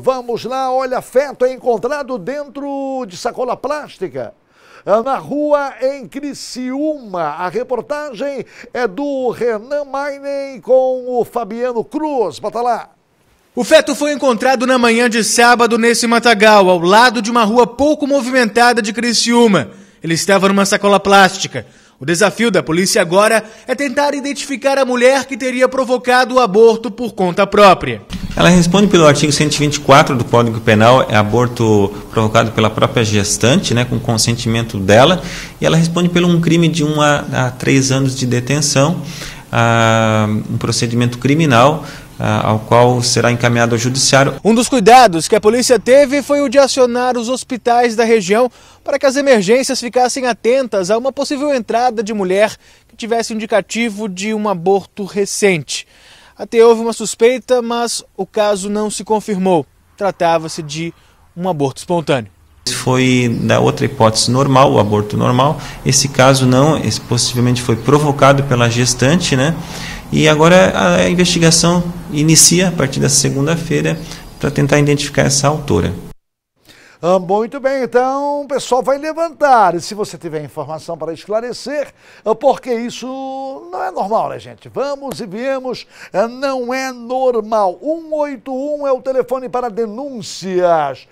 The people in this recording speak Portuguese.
Vamos lá, olha, feto é encontrado dentro de sacola plástica. É na rua em Criciúma, a reportagem é do Renan Mainen com o Fabiano Cruz. Bota lá. O feto foi encontrado na manhã de sábado nesse matagal, ao lado de uma rua pouco movimentada de Criciúma. Ele estava numa sacola plástica. O desafio da polícia agora é tentar identificar a mulher que teria provocado o aborto por conta própria. Ela responde pelo artigo 124 do Código Penal, é aborto provocado pela própria gestante, né, com consentimento dela, e ela responde pelo um crime de 1 a, a 3 anos de detenção, a, um procedimento criminal ao qual será encaminhado ao judiciário. Um dos cuidados que a polícia teve foi o de acionar os hospitais da região para que as emergências ficassem atentas a uma possível entrada de mulher que tivesse indicativo de um aborto recente. Até houve uma suspeita, mas o caso não se confirmou. Tratava-se de um aborto espontâneo. Foi da outra hipótese normal, o aborto normal. Esse caso não, esse possivelmente foi provocado pela gestante, né? E agora a investigação inicia a partir da segunda-feira para tentar identificar essa autora. Ah, muito bem, então o pessoal vai levantar. E se você tiver informação para esclarecer, ah, porque isso não é normal, né, gente? Vamos e viemos, ah, não é normal. 181 é o telefone para denúncias.